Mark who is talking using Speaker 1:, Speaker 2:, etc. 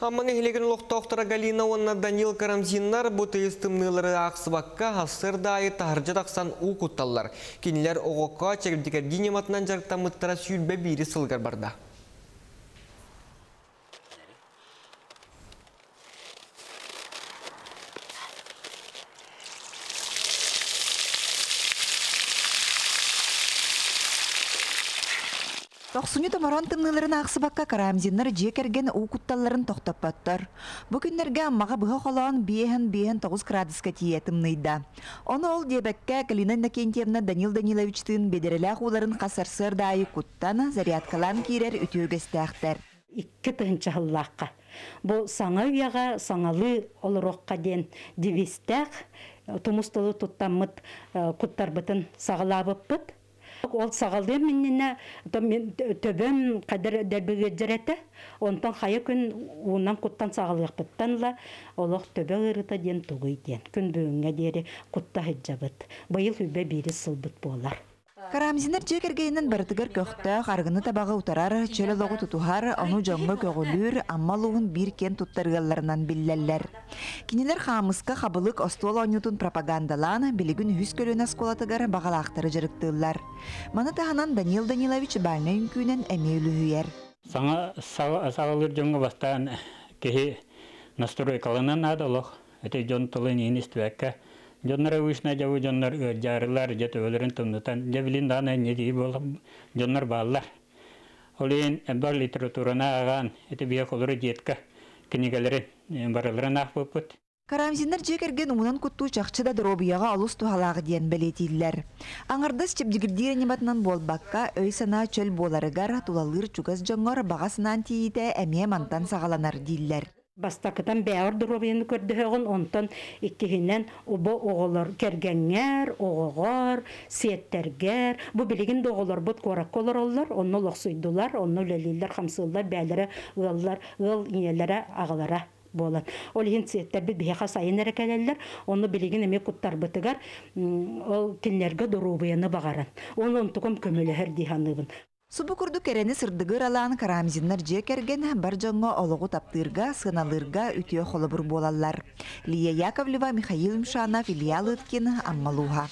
Speaker 1: Хамманы хелеген лохтоқтара Галина онына Данил Карамзиннар бұты естімнылары баққа ғасырда айы тағыржат ақсан у құтталар. Кенелер оғыққа чәкімдекер гинематынан жарықтамыттыра сүйілбе бері сылғар барда.
Speaker 2: Тоқсыны тұмныларын тымныларын ақсыбаққа қарамзиннар жекерген тоқтап тоқтаппаттар. Бүкіндерге аммаға бұғы қолуан бейін-бейін 9 градуска тие тымныйда. Оны ол дебекке Калинан Накентьевна Данил Даниловичтың бедерелі ақуларын
Speaker 3: қасарсыр да айықуттан керер кейрер өтеугестәқтер. Икі тығынчы хыллаққа. Бұл саңа ұяға, саңалы роққа ден девестәқ, тұмыстылы тұттамыт құттар э, бұтын сағылабып бұт. Ол сағалды меніне төбім қадыр дәбігі жареті, онтан қайы күн ұнан құттан сағалық бұттанла, олық төбе ғырыта ден тұғы ден. Күн бүгінге дере құтта хыджабыт, бұйыл үбе бері сылбыт болар.
Speaker 2: Карамзинер чекергейнен бардыгар көхтө аргыны табағы утарар, чөлө логу тутухар, ону жоңго көгөлүр, амма лугун бир кен туттаргалларынан билләлләр. Кинелер хамыска хабылык остол онютун пропагандалан, билигүн хүс көлөнө сколатыгар бағалақтары Маны таханан Данил Данилович бальна үңкүнен эмейлү үйер.
Speaker 1: Саңа сағылыр жоңго бастан кехи это жон Жоннары үшіне жабы жоннар жарылар жеті өлөрүн тымнытан жабилин даны не дейі болып жоннар баалла. Олейн бар литературана аган әті бия қолыры жетка книгалары барыларын бұп бұт.
Speaker 2: Карамзиндар жекерген ұнан күтту чакчы да алыс туғалағы дейін білетейділер. белетиллер. Аңардас чепдигирдир бол болбакка өй сана чөл боларыға ратулалыр чугас жоңғыр бағасынан тейді әме мантан
Speaker 3: сағаланар диллер бастакытан бәәр дуровин көрдөһөгөн онтон иккиһинен убо оголор кергенңер оғоғор сиеттергер бу билигин доголор бут коракколор оллор онно локсуйдулар онно лелилдер хамсыллар бәлере ыаллар ыл инелере агалара болар ол хин сиеттер бит биха сайын эрекелелер онно билигин эме куттар бытыгар ол кинлерге дурубыны багаран онон туком көмөлөһөр диханыбын Субукурду керени сырдыгыр алан карамзиннар же керген бар жоңго олугу
Speaker 2: таптырга, сыналырга үтө холобур болаллар. Лия Яковлева, Михаил Мшанов, Илья Лыткин, Аммалуха.